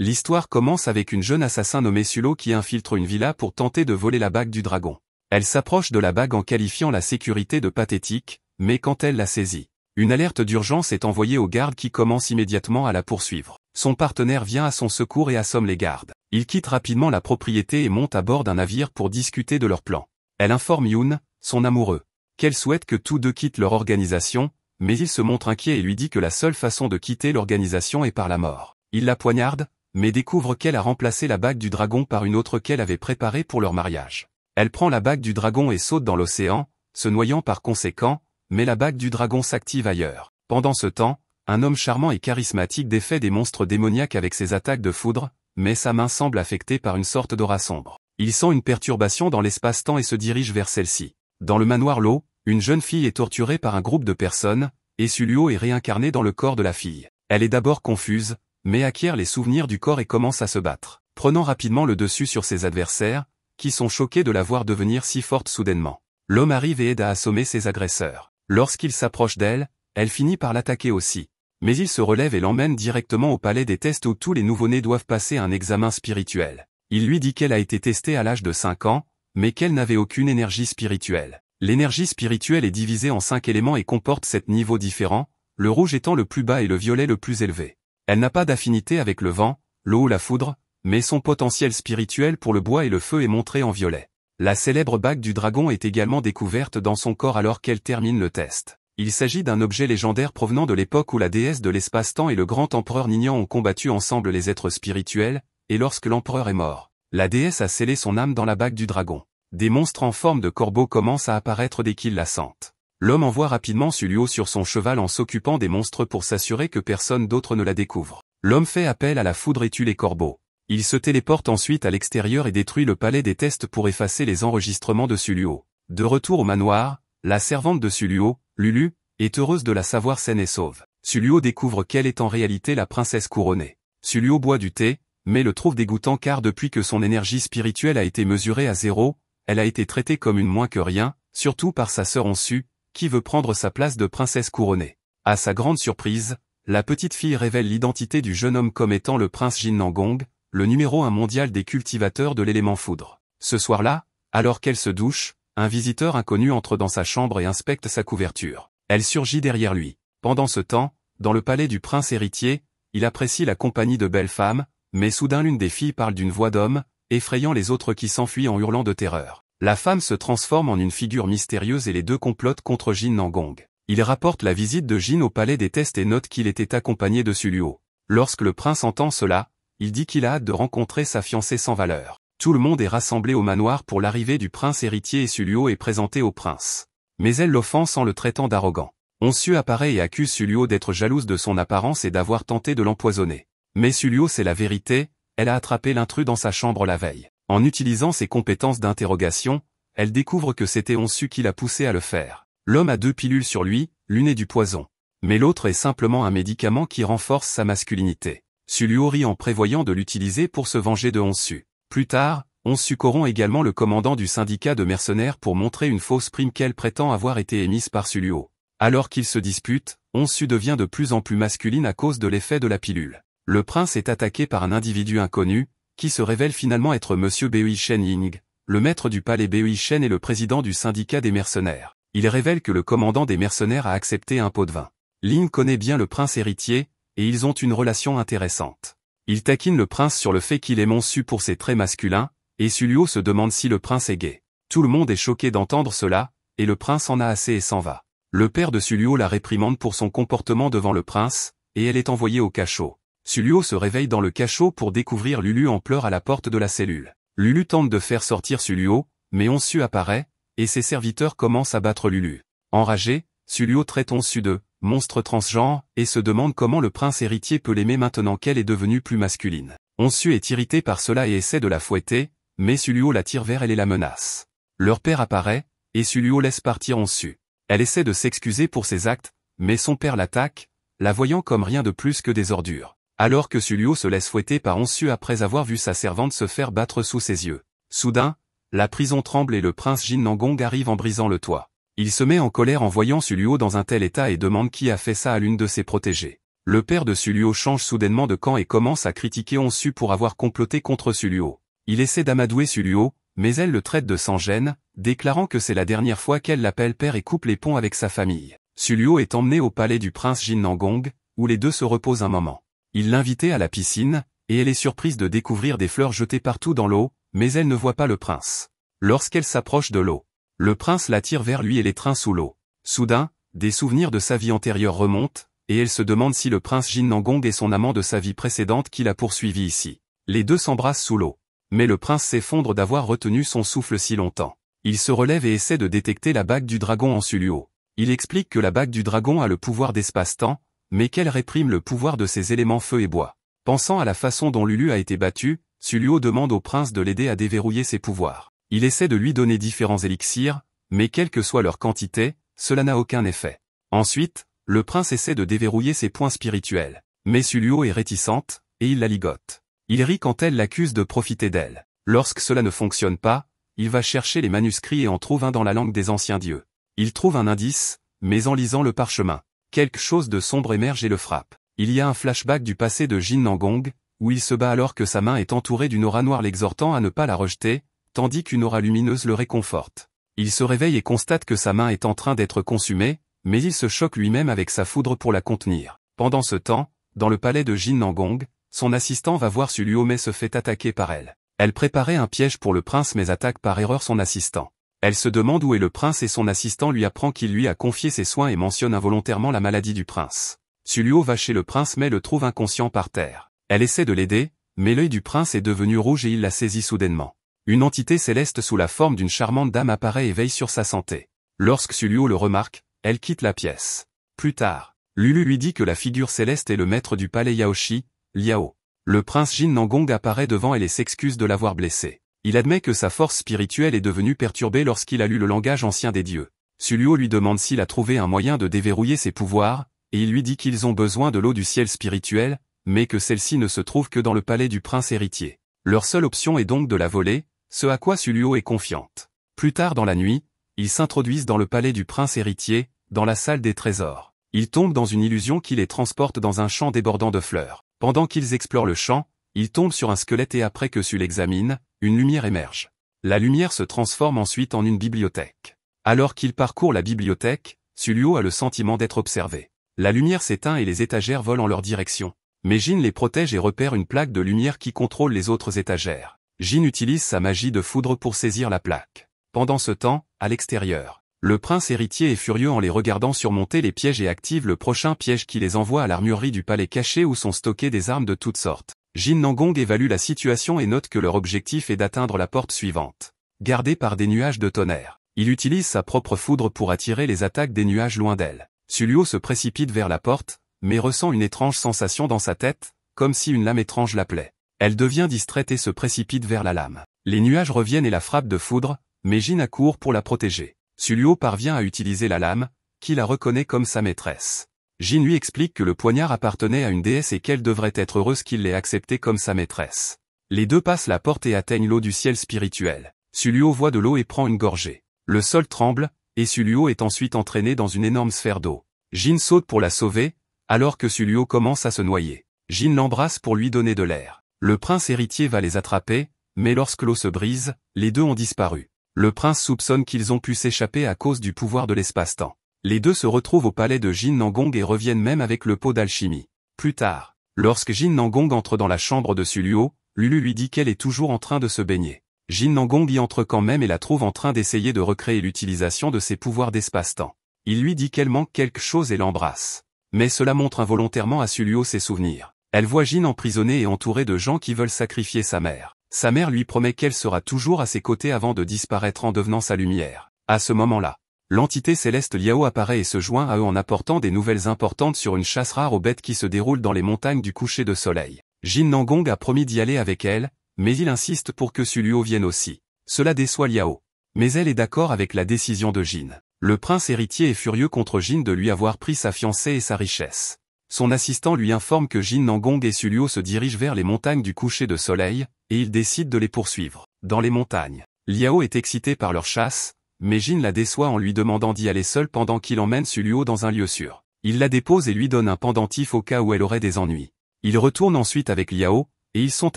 L'histoire commence avec une jeune assassin nommée Sulo qui infiltre une villa pour tenter de voler la bague du dragon. Elle s'approche de la bague en qualifiant la sécurité de pathétique, mais quand elle la saisit, une alerte d'urgence est envoyée aux gardes qui commencent immédiatement à la poursuivre. Son partenaire vient à son secours et assomme les gardes. Ils quittent rapidement la propriété et montent à bord d'un navire pour discuter de leur plan. Elle informe Yoon, son amoureux, qu'elle souhaite que tous deux quittent leur organisation, mais il se montre inquiet et lui dit que la seule façon de quitter l'organisation est par la mort. Il la poignarde, mais découvre qu'elle a remplacé la bague du dragon par une autre qu'elle avait préparée pour leur mariage. Elle prend la bague du dragon et saute dans l'océan, se noyant par conséquent, mais la bague du dragon s'active ailleurs. Pendant ce temps, un homme charmant et charismatique défait des monstres démoniaques avec ses attaques de foudre, mais sa main semble affectée par une sorte d'aura sombre. Il sent une perturbation dans l'espace-temps et se dirige vers celle-ci. Dans le manoir l'eau, une jeune fille est torturée par un groupe de personnes, et Suluo est réincarné dans le corps de la fille. Elle est d'abord confuse, mais acquiert les souvenirs du corps et commence à se battre, prenant rapidement le dessus sur ses adversaires, qui sont choqués de la voir devenir si forte soudainement. L'homme arrive et aide à assommer ses agresseurs. Lorsqu'il s'approche d'elle, elle finit par l'attaquer aussi. Mais il se relève et l'emmène directement au palais des tests où tous les nouveau-nés doivent passer un examen spirituel. Il lui dit qu'elle a été testée à l'âge de 5 ans, mais qu'elle n'avait aucune énergie spirituelle. L'énergie spirituelle est divisée en 5 éléments et comporte 7 niveaux différents, le rouge étant le plus bas et le violet le plus élevé. Elle n'a pas d'affinité avec le vent, l'eau ou la foudre, mais son potentiel spirituel pour le bois et le feu est montré en violet. La célèbre bague du dragon est également découverte dans son corps alors qu'elle termine le test. Il s'agit d'un objet légendaire provenant de l'époque où la déesse de l'espace-temps et le grand empereur Nignan ont combattu ensemble les êtres spirituels, et lorsque l'empereur est mort, la déesse a scellé son âme dans la bague du dragon. Des monstres en forme de corbeaux commencent à apparaître dès qu'ils la sentent. L'homme envoie rapidement Sulio sur son cheval en s'occupant des monstres pour s'assurer que personne d'autre ne la découvre. L'homme fait appel à la foudre et tue les corbeaux. Il se téléporte ensuite à l'extérieur et détruit le palais des tests pour effacer les enregistrements de Sulio. De retour au manoir, la servante de Sulio, Lulu, est heureuse de la savoir saine et sauve. Sulio découvre qu'elle est en réalité la princesse couronnée. Sulio boit du thé, mais le trouve dégoûtant car depuis que son énergie spirituelle a été mesurée à zéro, elle a été traitée comme une moins que rien, surtout par sa sœur Onsu, qui veut prendre sa place de princesse couronnée. À sa grande surprise, la petite fille révèle l'identité du jeune homme comme étant le prince Jin Nangong, le numéro un mondial des cultivateurs de l'élément foudre. Ce soir-là, alors qu'elle se douche, un visiteur inconnu entre dans sa chambre et inspecte sa couverture. Elle surgit derrière lui. Pendant ce temps, dans le palais du prince héritier, il apprécie la compagnie de belles femmes, mais soudain l'une des filles parle d'une voix d'homme, effrayant les autres qui s'enfuient en hurlant de terreur. La femme se transforme en une figure mystérieuse et les deux complotent contre Jin Nangong. Il rapporte la visite de Jin au palais des tests et note qu'il était accompagné de Suluo. Lorsque le prince entend cela, il dit qu'il a hâte de rencontrer sa fiancée sans valeur. Tout le monde est rassemblé au manoir pour l'arrivée du prince héritier et Suluo est présenté au prince. Mais elle l'offense en le traitant d'arrogant. Oncieux apparaît et accuse Suluo d'être jalouse de son apparence et d'avoir tenté de l'empoisonner. Mais Suluo sait la vérité, elle a attrapé l'intrus dans sa chambre la veille. En utilisant ses compétences d'interrogation, elle découvre que c'était Onsu qui l'a poussé à le faire. L'homme a deux pilules sur lui, l'une est du poison. Mais l'autre est simplement un médicament qui renforce sa masculinité. Suluo rit en prévoyant de l'utiliser pour se venger de Onsu. Plus tard, Onsu corrompt également le commandant du syndicat de mercenaires pour montrer une fausse prime qu'elle prétend avoir été émise par Suluo. Alors qu'ils se disputent, Onsu devient de plus en plus masculine à cause de l'effet de la pilule. Le prince est attaqué par un individu inconnu, qui se révèle finalement être M. Bei Shen Ying, le maître du palais Bei Shen et le président du syndicat des mercenaires. Il révèle que le commandant des mercenaires a accepté un pot de vin. Ling connaît bien le prince héritier, et ils ont une relation intéressante. Il taquine le prince sur le fait qu'il est monsu pour ses traits masculins, et Sulio se demande si le prince est gay. Tout le monde est choqué d'entendre cela, et le prince en a assez et s'en va. Le père de Sulio la réprimande pour son comportement devant le prince, et elle est envoyée au cachot. Sulio se réveille dans le cachot pour découvrir Lulu en pleurs à la porte de la cellule. Lulu tente de faire sortir Sulio, mais Onsu apparaît, et ses serviteurs commencent à battre Lulu. Enragé, Sulio traite Onsu de « monstre transgenre » et se demande comment le prince héritier peut l'aimer maintenant qu'elle est devenue plus masculine. Onsu est irrité par cela et essaie de la fouetter, mais Sulio la tire vers elle et la menace. Leur père apparaît, et Sulio laisse partir Onsu. Elle essaie de s'excuser pour ses actes, mais son père l'attaque, la voyant comme rien de plus que des ordures alors que Sulio se laisse fouetter par Onsu après avoir vu sa servante se faire battre sous ses yeux. Soudain, la prison tremble et le prince Jin Nangong arrive en brisant le toit. Il se met en colère en voyant Sulio dans un tel état et demande qui a fait ça à l'une de ses protégées. Le père de Sulio change soudainement de camp et commence à critiquer Onsu pour avoir comploté contre Sulio. Il essaie d'amadouer Sulio, mais elle le traite de sans gêne, déclarant que c'est la dernière fois qu'elle l'appelle père et coupe les ponts avec sa famille. Sulio est emmené au palais du prince Jin Nangong, où les deux se reposent un moment. Il l'invitait à la piscine, et elle est surprise de découvrir des fleurs jetées partout dans l'eau, mais elle ne voit pas le prince. Lorsqu'elle s'approche de l'eau, le prince l'attire vers lui et l'étreint sous l'eau. Soudain, des souvenirs de sa vie antérieure remontent, et elle se demande si le prince Jin Nangong est son amant de sa vie précédente qui l'a poursuivi ici. Les deux s'embrassent sous l'eau. Mais le prince s'effondre d'avoir retenu son souffle si longtemps. Il se relève et essaie de détecter la bague du dragon en Suluo. Il explique que la bague du dragon a le pouvoir d'espace-temps, mais qu'elle réprime le pouvoir de ses éléments feu et bois. Pensant à la façon dont Lulu a été battue, Suluo demande au prince de l'aider à déverrouiller ses pouvoirs. Il essaie de lui donner différents élixirs, mais quelle que soit leur quantité, cela n'a aucun effet. Ensuite, le prince essaie de déverrouiller ses points spirituels. Mais Suluo est réticente, et il la ligote. Il rit quand elle l'accuse de profiter d'elle. Lorsque cela ne fonctionne pas, il va chercher les manuscrits et en trouve un dans la langue des anciens dieux. Il trouve un indice, mais en lisant le parchemin quelque chose de sombre émerge et le frappe. Il y a un flashback du passé de Jin Nangong, où il se bat alors que sa main est entourée d'une aura noire l'exhortant à ne pas la rejeter, tandis qu'une aura lumineuse le réconforte. Il se réveille et constate que sa main est en train d'être consumée, mais il se choque lui-même avec sa foudre pour la contenir. Pendant ce temps, dans le palais de Jin Nangong, son assistant va voir Suluo Mei se fait attaquer par elle. Elle préparait un piège pour le prince mais attaque par erreur son assistant. Elle se demande où est le prince et son assistant lui apprend qu'il lui a confié ses soins et mentionne involontairement la maladie du prince. Sulio va chez le prince mais le trouve inconscient par terre. Elle essaie de l'aider, mais l'œil du prince est devenu rouge et il la saisit soudainement. Une entité céleste sous la forme d'une charmante dame apparaît et veille sur sa santé. Lorsque Sulio le remarque, elle quitte la pièce. Plus tard, Lulu lui dit que la figure céleste est le maître du palais Yaoshi, Liao. Le prince Jin Nangong apparaît devant elle et s'excuse de l'avoir blessée il admet que sa force spirituelle est devenue perturbée lorsqu'il a lu le langage ancien des dieux. Suluo lui demande s'il a trouvé un moyen de déverrouiller ses pouvoirs, et il lui dit qu'ils ont besoin de l'eau du ciel spirituel, mais que celle-ci ne se trouve que dans le palais du prince héritier. Leur seule option est donc de la voler, ce à quoi Suluo est confiante. Plus tard dans la nuit, ils s'introduisent dans le palais du prince héritier, dans la salle des trésors. Ils tombent dans une illusion qui les transporte dans un champ débordant de fleurs. Pendant qu'ils explorent le champ, ils tombent sur un squelette et après que Sul l'examine, une lumière émerge. La lumière se transforme ensuite en une bibliothèque. Alors qu'il parcourt la bibliothèque, Sulio a le sentiment d'être observé. La lumière s'éteint et les étagères volent en leur direction. Mais Jin les protège et repère une plaque de lumière qui contrôle les autres étagères. Jin utilise sa magie de foudre pour saisir la plaque. Pendant ce temps, à l'extérieur, le prince héritier est furieux en les regardant surmonter les pièges et active le prochain piège qui les envoie à l'armurerie du palais caché où sont stockées des armes de toutes sortes. Jin Nangong évalue la situation et note que leur objectif est d'atteindre la porte suivante. Gardée par des nuages de tonnerre, il utilise sa propre foudre pour attirer les attaques des nuages loin d'elle. Suluo se précipite vers la porte, mais ressent une étrange sensation dans sa tête, comme si une lame étrange l'appelait. Elle devient distraite et se précipite vers la lame. Les nuages reviennent et la frappent de foudre, mais Jin accourt pour la protéger. Suluo parvient à utiliser la lame, qui la reconnaît comme sa maîtresse. Jin lui explique que le poignard appartenait à une déesse et qu'elle devrait être heureuse qu'il l'ait accepté comme sa maîtresse. Les deux passent la porte et atteignent l'eau du ciel spirituel. Suluo voit de l'eau et prend une gorgée. Le sol tremble, et Suluo est ensuite entraîné dans une énorme sphère d'eau. Jin saute pour la sauver, alors que Suluo commence à se noyer. Jin l'embrasse pour lui donner de l'air. Le prince héritier va les attraper, mais lorsque l'eau se brise, les deux ont disparu. Le prince soupçonne qu'ils ont pu s'échapper à cause du pouvoir de l'espace-temps. Les deux se retrouvent au palais de Jin Nangong et reviennent même avec le pot d'alchimie. Plus tard, lorsque Jin Nangong entre dans la chambre de Suluo, Lulu lui dit qu'elle est toujours en train de se baigner. Jin Nangong y entre quand même et la trouve en train d'essayer de recréer l'utilisation de ses pouvoirs d'espace-temps. Il lui dit qu'elle manque quelque chose et l'embrasse. Mais cela montre involontairement à Suluo ses souvenirs. Elle voit Jin emprisonnée et entourée de gens qui veulent sacrifier sa mère. Sa mère lui promet qu'elle sera toujours à ses côtés avant de disparaître en devenant sa lumière. À ce moment-là, l'entité céleste Liao apparaît et se joint à eux en apportant des nouvelles importantes sur une chasse rare aux bêtes qui se déroule dans les montagnes du coucher de soleil. Jin Nangong a promis d'y aller avec elle, mais il insiste pour que Suluo vienne aussi. Cela déçoit Liao. Mais elle est d'accord avec la décision de Jin. Le prince héritier est furieux contre Jin de lui avoir pris sa fiancée et sa richesse. Son assistant lui informe que Jin Nangong et Suluo se dirigent vers les montagnes du coucher de soleil, et il décide de les poursuivre. Dans les montagnes, Liao est excité par leur chasse, mais la déçoit en lui demandant d'y aller seul pendant qu'il emmène Suluo dans un lieu sûr. Il la dépose et lui donne un pendentif au cas où elle aurait des ennuis. Il retourne ensuite avec Liao, et ils sont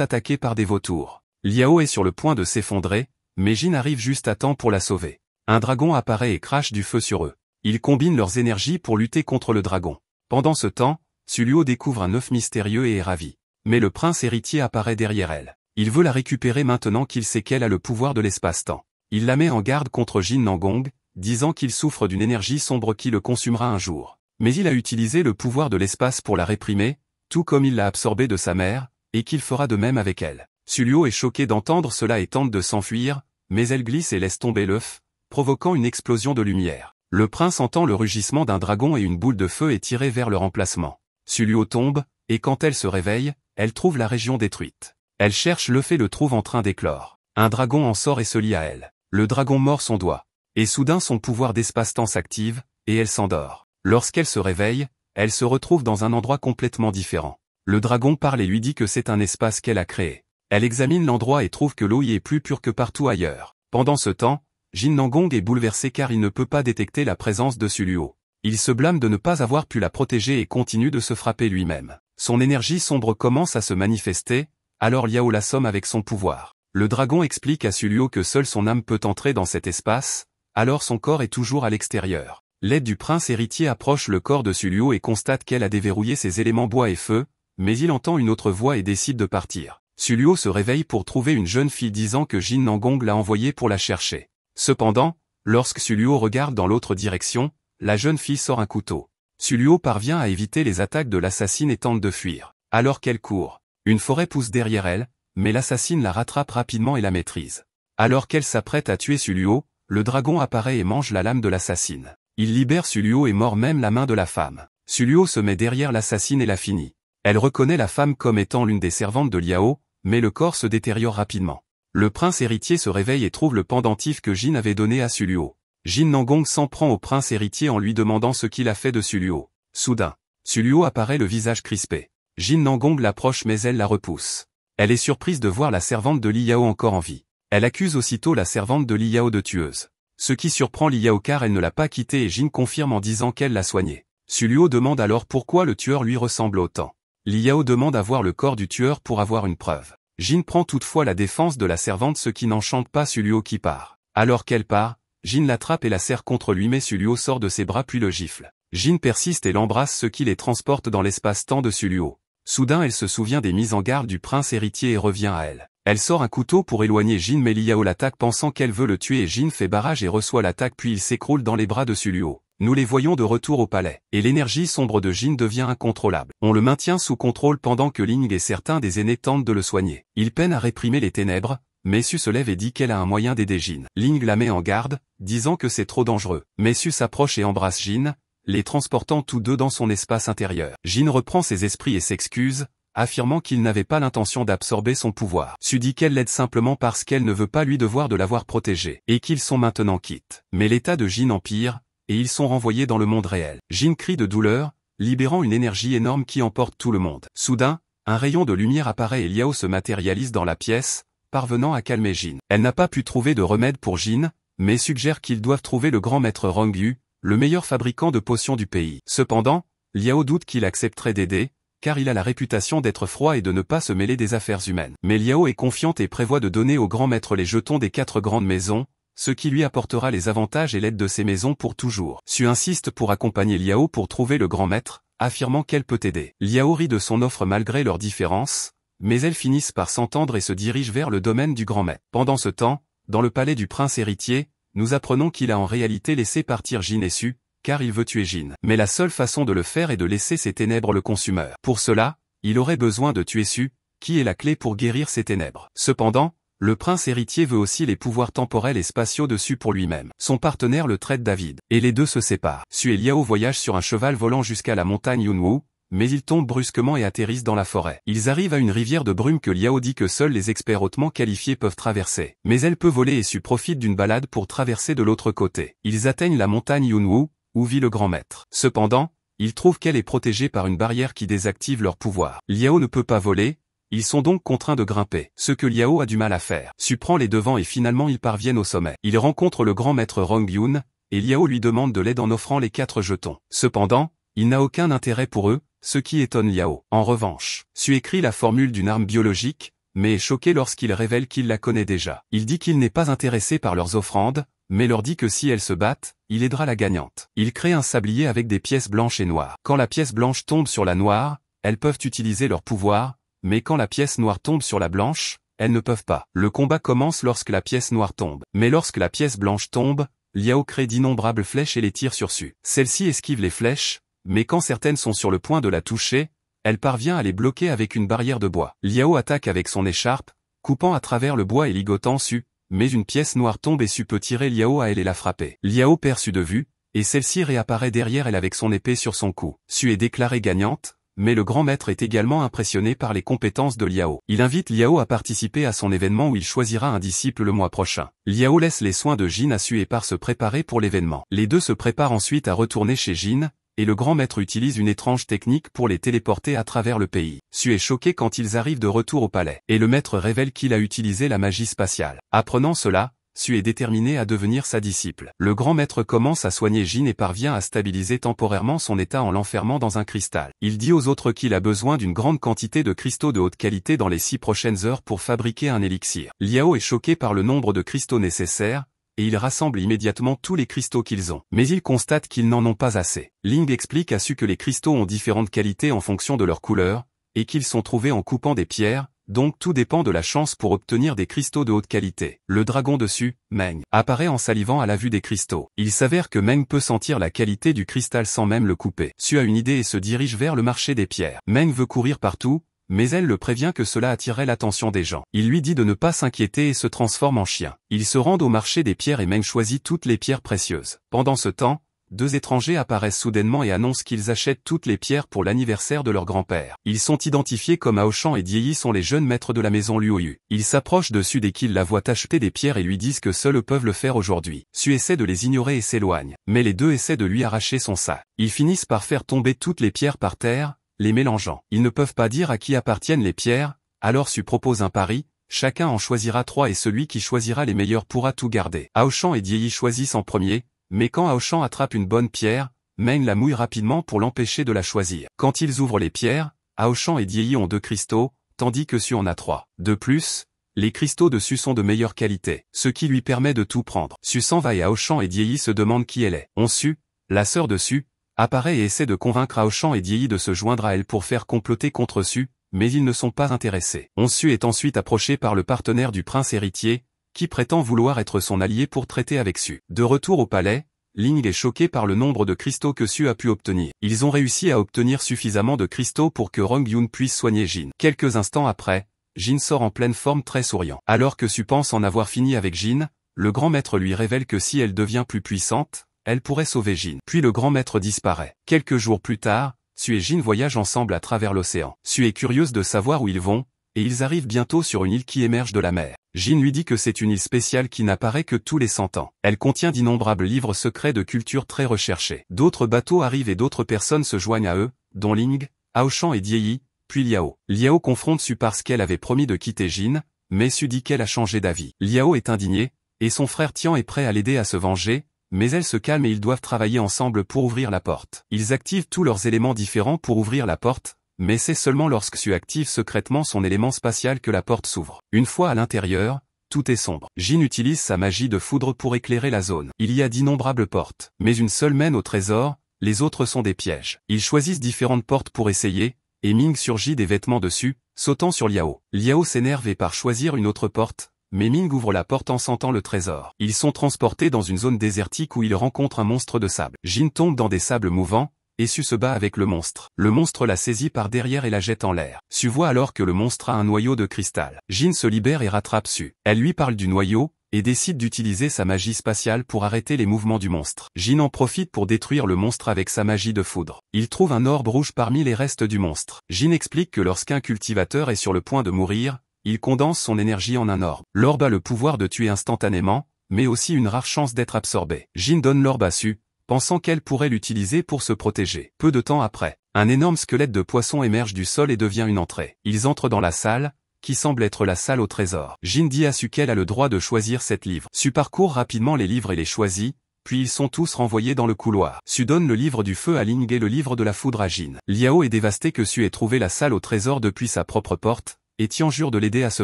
attaqués par des vautours. Liao est sur le point de s'effondrer, mais Jin arrive juste à temps pour la sauver. Un dragon apparaît et crache du feu sur eux. Ils combinent leurs énergies pour lutter contre le dragon. Pendant ce temps, Suluo découvre un œuf mystérieux et est ravi. Mais le prince héritier apparaît derrière elle. Il veut la récupérer maintenant qu'il sait qu'elle a le pouvoir de l'espace-temps. Il la met en garde contre Jin Nangong, disant qu'il souffre d'une énergie sombre qui le consumera un jour. Mais il a utilisé le pouvoir de l'espace pour la réprimer, tout comme il l'a absorbé de sa mère, et qu'il fera de même avec elle. Sulio est choqué d'entendre cela et tente de s'enfuir, mais elle glisse et laisse tomber l'œuf, provoquant une explosion de lumière. Le prince entend le rugissement d'un dragon et une boule de feu est tirée vers le remplacement. Sulio tombe, et quand elle se réveille, elle trouve la région détruite. Elle cherche l'œuf et le trouve en train d'éclore. Un dragon en sort et se lie à elle. Le dragon mord son doigt. Et soudain son pouvoir d'espace-temps s'active, et elle s'endort. Lorsqu'elle se réveille, elle se retrouve dans un endroit complètement différent. Le dragon parle et lui dit que c'est un espace qu'elle a créé. Elle examine l'endroit et trouve que l'eau y est plus pure que partout ailleurs. Pendant ce temps, Jin Nangong est bouleversé car il ne peut pas détecter la présence de Suluo. Il se blâme de ne pas avoir pu la protéger et continue de se frapper lui-même. Son énergie sombre commence à se manifester, alors Liao l'assomme avec son pouvoir. Le dragon explique à Sulio que seule son âme peut entrer dans cet espace, alors son corps est toujours à l'extérieur. L'aide du prince héritier approche le corps de Sulio et constate qu'elle a déverrouillé ses éléments bois et feu, mais il entend une autre voix et décide de partir. Sulio se réveille pour trouver une jeune fille disant que Jin Nangong l'a envoyée pour la chercher. Cependant, lorsque Sulio regarde dans l'autre direction, la jeune fille sort un couteau. Sulio parvient à éviter les attaques de l'assassine et tente de fuir. Alors qu'elle court, une forêt pousse derrière elle, mais l'assassine la rattrape rapidement et la maîtrise. Alors qu'elle s'apprête à tuer Suluo, le dragon apparaît et mange la lame de l'assassine. Il libère Suluo et mord même la main de la femme. Suluo se met derrière l'assassine et la finit. Elle reconnaît la femme comme étant l'une des servantes de Liao, mais le corps se détériore rapidement. Le prince héritier se réveille et trouve le pendentif que Jin avait donné à Suluo. Jin Nangong s'en prend au prince héritier en lui demandant ce qu'il a fait de Suluo. Soudain, Suluo apparaît le visage crispé. Jin Nangong l'approche mais elle la repousse. Elle est surprise de voir la servante de Liao encore en vie. Elle accuse aussitôt la servante de Liao de tueuse. Ce qui surprend Liao car elle ne l'a pas quittée et Jin confirme en disant qu'elle l'a soignée. Suluo demande alors pourquoi le tueur lui ressemble autant. Liao demande à voir le corps du tueur pour avoir une preuve. Jin prend toutefois la défense de la servante ce qui n'enchante pas Suluo qui part. Alors qu'elle part, Jin l'attrape et la serre contre lui mais Suluo sort de ses bras puis le gifle. Jin persiste et l'embrasse ce qui les transporte dans l'espace-temps de Suluo. Soudain elle se souvient des mises en garde du prince héritier et revient à elle. Elle sort un couteau pour éloigner Jin mais Liao l'attaque pensant qu'elle veut le tuer et Jin fait barrage et reçoit l'attaque puis il s'écroule dans les bras de Suluo. Nous les voyons de retour au palais, et l'énergie sombre de Jin devient incontrôlable. On le maintient sous contrôle pendant que Ling et certains des aînés tentent de le soigner. Il peine à réprimer les ténèbres, Messu se lève et dit qu'elle a un moyen d'aider Jin. Ling la met en garde, disant que c'est trop dangereux. Messu s'approche et embrasse Jin, les transportant tous deux dans son espace intérieur. Jin reprend ses esprits et s'excuse, affirmant qu'il n'avait pas l'intention d'absorber son pouvoir. Su dit qu'elle l'aide simplement parce qu'elle ne veut pas lui devoir de l'avoir protégé, et qu'ils sont maintenant quittes. Mais l'état de Jin empire, et ils sont renvoyés dans le monde réel. Jin crie de douleur, libérant une énergie énorme qui emporte tout le monde. Soudain, un rayon de lumière apparaît et Liao se matérialise dans la pièce, parvenant à calmer Jin. Elle n'a pas pu trouver de remède pour Jin, mais suggère qu'ils doivent trouver le grand maître Yu, le meilleur fabricant de potions du pays. Cependant, Liao doute qu'il accepterait d'aider, car il a la réputation d'être froid et de ne pas se mêler des affaires humaines. Mais Liao est confiante et prévoit de donner au grand maître les jetons des quatre grandes maisons, ce qui lui apportera les avantages et l'aide de ces maisons pour toujours. Su insiste pour accompagner Liao pour trouver le grand maître, affirmant qu'elle peut aider. Liao rit de son offre malgré leurs différences, mais elles finissent par s'entendre et se dirigent vers le domaine du grand maître. Pendant ce temps, dans le palais du prince héritier, nous apprenons qu'il a en réalité laissé partir Jin et Su, car il veut tuer Jin. Mais la seule façon de le faire est de laisser ses ténèbres le consumer. Pour cela, il aurait besoin de tuer Su, qui est la clé pour guérir ses ténèbres. Cependant, le prince héritier veut aussi les pouvoirs temporels et spatiaux dessus pour lui-même. Son partenaire le traite David, et les deux se séparent. Su et Liao voyagent sur un cheval volant jusqu'à la montagne Yunwu, mais ils tombent brusquement et atterrissent dans la forêt. Ils arrivent à une rivière de brume que Liao dit que seuls les experts hautement qualifiés peuvent traverser. Mais elle peut voler et Su profite d'une balade pour traverser de l'autre côté. Ils atteignent la montagne Yunwu, où vit le grand maître. Cependant, ils trouvent qu'elle est protégée par une barrière qui désactive leur pouvoir. Liao ne peut pas voler, ils sont donc contraints de grimper, ce que Liao a du mal à faire. Su prend les devants et finalement ils parviennent au sommet. Ils rencontrent le grand maître Rong Yun, et Liao lui demande de l'aide en offrant les quatre jetons. Cependant, il n'a aucun intérêt pour eux, ce qui étonne Liao. En revanche, Su écrit la formule d'une arme biologique, mais est choqué lorsqu'il révèle qu'il la connaît déjà. Il dit qu'il n'est pas intéressé par leurs offrandes, mais leur dit que si elles se battent, il aidera la gagnante. Il crée un sablier avec des pièces blanches et noires. Quand la pièce blanche tombe sur la noire, elles peuvent utiliser leur pouvoir, mais quand la pièce noire tombe sur la blanche, elles ne peuvent pas. Le combat commence lorsque la pièce noire tombe. Mais lorsque la pièce blanche tombe, Liao crée d'innombrables flèches et les tire sur Su. Celle-ci esquivent les flèches, mais quand certaines sont sur le point de la toucher, elle parvient à les bloquer avec une barrière de bois. Liao attaque avec son écharpe, coupant à travers le bois et ligotant Su, mais une pièce noire tombe et Su peut tirer Liao à elle et la frapper. Liao perd de vue, et celle-ci réapparaît derrière elle avec son épée sur son cou. Su est déclarée gagnante, mais le grand maître est également impressionné par les compétences de Liao. Il invite Liao à participer à son événement où il choisira un disciple le mois prochain. Liao laisse les soins de Jin à Su et part se préparer pour l'événement. Les deux se préparent ensuite à retourner chez Jin, et le grand maître utilise une étrange technique pour les téléporter à travers le pays. Su est choqué quand ils arrivent de retour au palais, et le maître révèle qu'il a utilisé la magie spatiale. Apprenant cela, Su est déterminé à devenir sa disciple. Le grand maître commence à soigner Jin et parvient à stabiliser temporairement son état en l'enfermant dans un cristal. Il dit aux autres qu'il a besoin d'une grande quantité de cristaux de haute qualité dans les six prochaines heures pour fabriquer un élixir. Liao est choqué par le nombre de cristaux nécessaires, et ils rassemblent immédiatement tous les cristaux qu'ils ont. Mais ils constatent qu'ils n'en ont pas assez. Ling explique à Su que les cristaux ont différentes qualités en fonction de leur couleur, et qu'ils sont trouvés en coupant des pierres, donc tout dépend de la chance pour obtenir des cristaux de haute qualité. Le dragon dessus, Meng, apparaît en salivant à la vue des cristaux. Il s'avère que Meng peut sentir la qualité du cristal sans même le couper. Su a une idée et se dirige vers le marché des pierres. Meng veut courir partout, mais elle le prévient que cela attirait l'attention des gens. Il lui dit de ne pas s'inquiéter et se transforme en chien. Ils se rendent au marché des pierres et même choisit toutes les pierres précieuses. Pendant ce temps, deux étrangers apparaissent soudainement et annoncent qu'ils achètent toutes les pierres pour l'anniversaire de leur grand-père. Ils sont identifiés comme Aochan et Dieyi sont les jeunes maîtres de la maison Luoyu. Ils s'approchent de Su dès qu'ils la voient acheter des pierres et lui disent que seuls peuvent le faire aujourd'hui. Su essaie de les ignorer et s'éloigne, mais les deux essaient de lui arracher son sac. Ils finissent par faire tomber toutes les pierres par terre, les mélangeant. Ils ne peuvent pas dire à qui appartiennent les pierres, alors Su propose un pari, chacun en choisira trois et celui qui choisira les meilleurs pourra tout garder. Aochan et Dieyi choisissent en premier, mais quand Aochan attrape une bonne pierre, Maine la mouille rapidement pour l'empêcher de la choisir. Quand ils ouvrent les pierres, Aochan et Dieyi ont deux cristaux, tandis que Su en a trois. De plus, les cristaux dessus sont de meilleure qualité, ce qui lui permet de tout prendre. Su s'en va et Aochan et Dieyi se demandent qui elle est. On Su, la sœur de Su, apparaît et essaie de convaincre Aoshan et Diehi de se joindre à elle pour faire comploter contre Su, mais ils ne sont pas intéressés. On Onsu est ensuite approché par le partenaire du prince héritier, qui prétend vouloir être son allié pour traiter avec Su. De retour au palais, Ling est choqué par le nombre de cristaux que Su a pu obtenir. Ils ont réussi à obtenir suffisamment de cristaux pour que Rong Yun puisse soigner Jin. Quelques instants après, Jin sort en pleine forme très souriant. Alors que Su pense en avoir fini avec Jin, le grand maître lui révèle que si elle devient plus puissante, elle pourrait sauver Jin. Puis le grand maître disparaît. Quelques jours plus tard, Su et Jin voyagent ensemble à travers l'océan. Su est curieuse de savoir où ils vont, et ils arrivent bientôt sur une île qui émerge de la mer. Jin lui dit que c'est une île spéciale qui n'apparaît que tous les cent ans. Elle contient d'innombrables livres secrets de culture très recherchés. D'autres bateaux arrivent et d'autres personnes se joignent à eux, dont Ling, Aoshan et Dieyi, puis Liao. Liao confronte Su parce qu'elle avait promis de quitter Jin, mais Su dit qu'elle a changé d'avis. Liao est indigné, et son frère Tian est prêt à l'aider à se venger, mais elles se calme et ils doivent travailler ensemble pour ouvrir la porte. Ils activent tous leurs éléments différents pour ouvrir la porte, mais c'est seulement lorsque Su active secrètement son élément spatial que la porte s'ouvre. Une fois à l'intérieur, tout est sombre. Jin utilise sa magie de foudre pour éclairer la zone. Il y a d'innombrables portes, mais une seule mène au trésor, les autres sont des pièges. Ils choisissent différentes portes pour essayer, et Ming surgit des vêtements dessus, sautant sur Liao. Liao s'énerve et part choisir une autre porte, mais Ming ouvre la porte en sentant le trésor. Ils sont transportés dans une zone désertique où ils rencontrent un monstre de sable. Jin tombe dans des sables mouvants, et Su se bat avec le monstre. Le monstre la saisit par derrière et la jette en l'air. Su voit alors que le monstre a un noyau de cristal. Jin se libère et rattrape Su. Elle lui parle du noyau, et décide d'utiliser sa magie spatiale pour arrêter les mouvements du monstre. Jin en profite pour détruire le monstre avec sa magie de foudre. Il trouve un orbe rouge parmi les restes du monstre. Jin explique que lorsqu'un cultivateur est sur le point de mourir, il condense son énergie en un orbe. L'orbe a le pouvoir de tuer instantanément, mais aussi une rare chance d'être absorbé. Jin donne l'orbe à Su, pensant qu'elle pourrait l'utiliser pour se protéger. Peu de temps après, un énorme squelette de poisson émerge du sol et devient une entrée. Ils entrent dans la salle, qui semble être la salle au trésor. Jin dit à Su qu'elle a le droit de choisir cette livre. Su parcourt rapidement les livres et les choisit, puis ils sont tous renvoyés dans le couloir. Su donne le livre du feu à Ling et le livre de la foudre à Jin. Liao est dévasté que Su ait trouvé la salle au trésor depuis sa propre porte, Tian jure de l'aider à se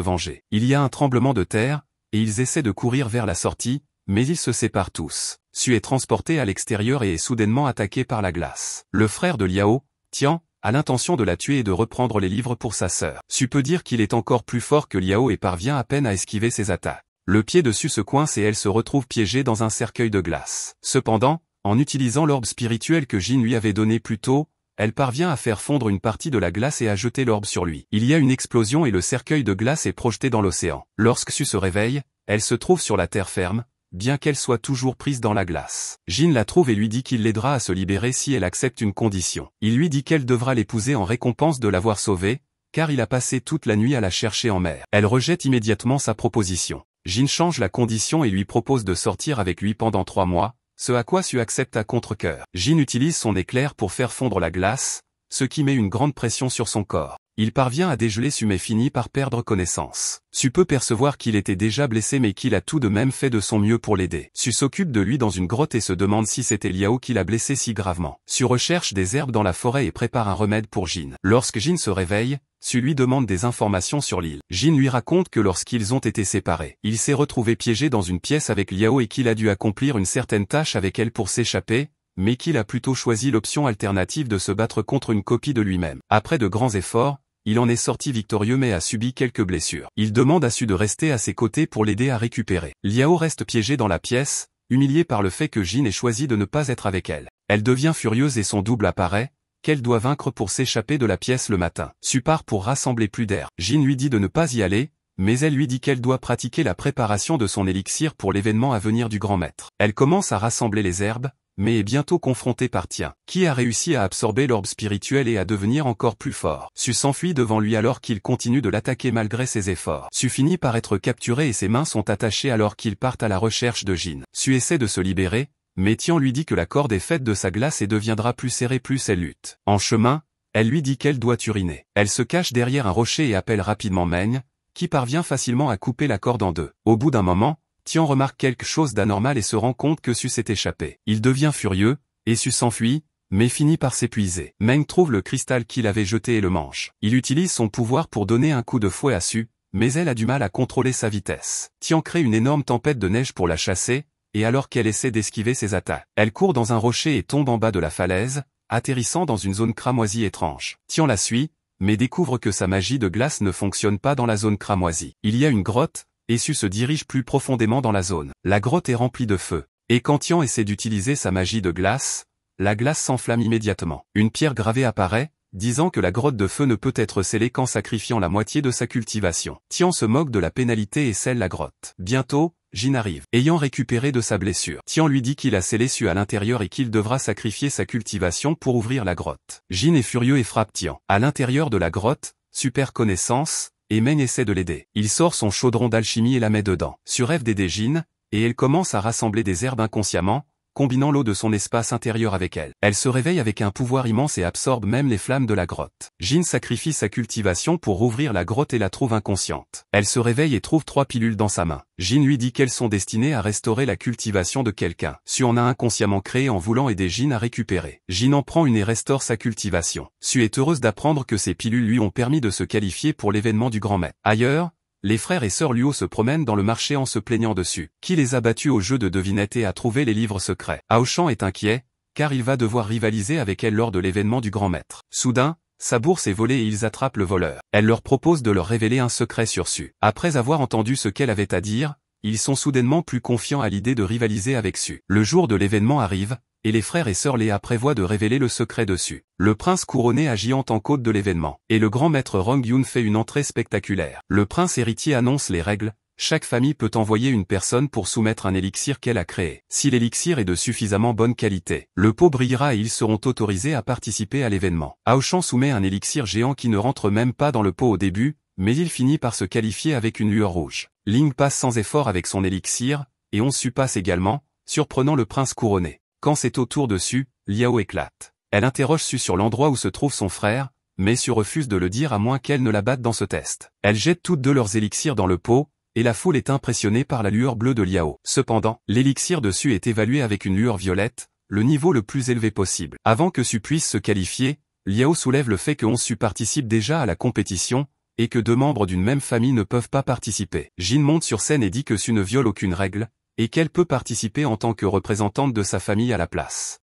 venger. Il y a un tremblement de terre, et ils essaient de courir vers la sortie, mais ils se séparent tous. Su est transporté à l'extérieur et est soudainement attaqué par la glace. Le frère de Liao, Tian, a l'intention de la tuer et de reprendre les livres pour sa sœur. Su peut dire qu'il est encore plus fort que Liao et parvient à peine à esquiver ses attaques. Le pied dessus se coince et elle se retrouve piégée dans un cercueil de glace. Cependant, en utilisant l'orbe spirituel que Jin lui avait donné plus tôt, elle parvient à faire fondre une partie de la glace et à jeter l'orbe sur lui. Il y a une explosion et le cercueil de glace est projeté dans l'océan. Lorsque Su se réveille, elle se trouve sur la terre ferme, bien qu'elle soit toujours prise dans la glace. Jean la trouve et lui dit qu'il l'aidera à se libérer si elle accepte une condition. Il lui dit qu'elle devra l'épouser en récompense de l'avoir sauvée, car il a passé toute la nuit à la chercher en mer. Elle rejette immédiatement sa proposition. Jin change la condition et lui propose de sortir avec lui pendant trois mois, ce à quoi Su accepte à contre-cœur. Jin utilise son éclair pour faire fondre la glace, ce qui met une grande pression sur son corps il parvient à dégeler Su mais finit par perdre connaissance. Su peut percevoir qu'il était déjà blessé mais qu'il a tout de même fait de son mieux pour l'aider. Su s'occupe de lui dans une grotte et se demande si c'était Liao qui l'a blessé si gravement. Su recherche des herbes dans la forêt et prépare un remède pour Jin. Lorsque Jin se réveille, Su lui demande des informations sur l'île. Jin lui raconte que lorsqu'ils ont été séparés, il s'est retrouvé piégé dans une pièce avec Liao et qu'il a dû accomplir une certaine tâche avec elle pour s'échapper, mais qu'il a plutôt choisi l'option alternative de se battre contre une copie de lui-même. Après de grands efforts, il en est sorti victorieux mais a subi quelques blessures. Il demande à Su de rester à ses côtés pour l'aider à récupérer. Liao reste piégé dans la pièce, humilié par le fait que Jin ait choisi de ne pas être avec elle. Elle devient furieuse et son double apparaît, qu'elle doit vaincre pour s'échapper de la pièce le matin. Su part pour rassembler plus d'air. Jin lui dit de ne pas y aller, mais elle lui dit qu'elle doit pratiquer la préparation de son élixir pour l'événement à venir du grand maître. Elle commence à rassembler les herbes, mais est bientôt confronté par Tien, qui a réussi à absorber l'orbe spirituel et à devenir encore plus fort. Su s'enfuit devant lui alors qu'il continue de l'attaquer malgré ses efforts. Su finit par être capturé et ses mains sont attachées alors qu'il part à la recherche de Jin. Su essaie de se libérer, mais Tian lui dit que la corde est faite de sa glace et deviendra plus serrée plus elle lutte. En chemin, elle lui dit qu'elle doit uriner. Elle se cache derrière un rocher et appelle rapidement Meng, qui parvient facilement à couper la corde en deux. Au bout d'un moment, Tian remarque quelque chose d'anormal et se rend compte que Su s'est échappé. Il devient furieux, et Su s'enfuit, mais finit par s'épuiser. Meng trouve le cristal qu'il avait jeté et le mange. Il utilise son pouvoir pour donner un coup de fouet à Su, mais elle a du mal à contrôler sa vitesse. Tian crée une énorme tempête de neige pour la chasser, et alors qu'elle essaie d'esquiver ses attaques, elle court dans un rocher et tombe en bas de la falaise, atterrissant dans une zone cramoisie étrange. Tian la suit, mais découvre que sa magie de glace ne fonctionne pas dans la zone cramoisie. Il y a une grotte, Essu se dirige plus profondément dans la zone. La grotte est remplie de feu. Et quand Tian essaie d'utiliser sa magie de glace, la glace s'enflamme immédiatement. Une pierre gravée apparaît, disant que la grotte de feu ne peut être scellée qu'en sacrifiant la moitié de sa cultivation. Tian se moque de la pénalité et scelle la grotte. Bientôt, Jin arrive. Ayant récupéré de sa blessure, Tian lui dit qu'il a scellé Su à l'intérieur et qu'il devra sacrifier sa cultivation pour ouvrir la grotte. Jin est furieux et frappe Tian. À l'intérieur de la grotte, super connaissance, Emen essaie de l'aider. Il sort son chaudron d'alchimie et la met dedans. Sur rêve des dégines, et elle commence à rassembler des herbes inconsciemment, combinant l'eau de son espace intérieur avec elle. Elle se réveille avec un pouvoir immense et absorbe même les flammes de la grotte. Jin sacrifie sa cultivation pour rouvrir la grotte et la trouve inconsciente. Elle se réveille et trouve trois pilules dans sa main. Jin lui dit qu'elles sont destinées à restaurer la cultivation de quelqu'un. Su en a inconsciemment créé en voulant aider Jin à récupérer. Jin en prend une et restaure sa cultivation. Su est heureuse d'apprendre que ces pilules lui ont permis de se qualifier pour l'événement du grand maître. Ailleurs, les frères et sœurs Luo se promènent dans le marché en se plaignant dessus. Qui les a battus au jeu de devinette et a trouvé les livres secrets Aoshan est inquiet, car il va devoir rivaliser avec elle lors de l'événement du grand maître. Soudain, sa bourse est volée et ils attrapent le voleur. Elle leur propose de leur révéler un secret sur Su. Après avoir entendu ce qu'elle avait à dire, ils sont soudainement plus confiants à l'idée de rivaliser avec Su. Le jour de l'événement arrive, et les frères et sœurs Léa prévoient de révéler le secret dessus. Le prince couronné agit en tant qu'hôte de l'événement, et le grand maître Rong Yun fait une entrée spectaculaire. Le prince héritier annonce les règles, chaque famille peut envoyer une personne pour soumettre un élixir qu'elle a créé. Si l'élixir est de suffisamment bonne qualité, le pot brillera et ils seront autorisés à participer à l'événement. Aoshan soumet un élixir géant qui ne rentre même pas dans le pot au début, mais il finit par se qualifier avec une lueur rouge. Ling passe sans effort avec son élixir, et on passe également, surprenant le prince couronné. Quand c'est au tour de Su, Liao éclate. Elle interroge Su sur l'endroit où se trouve son frère, mais Su refuse de le dire à moins qu'elle ne la batte dans ce test. Elle jette toutes deux leurs élixirs dans le pot, et la foule est impressionnée par la lueur bleue de Liao. Cependant, l'élixir de Su est évalué avec une lueur violette, le niveau le plus élevé possible. Avant que Su puisse se qualifier, Liao soulève le fait que on Su participe déjà à la compétition, et que deux membres d'une même famille ne peuvent pas participer. Jin monte sur scène et dit que Su ne viole aucune règle, et qu'elle peut participer en tant que représentante de sa famille à la place.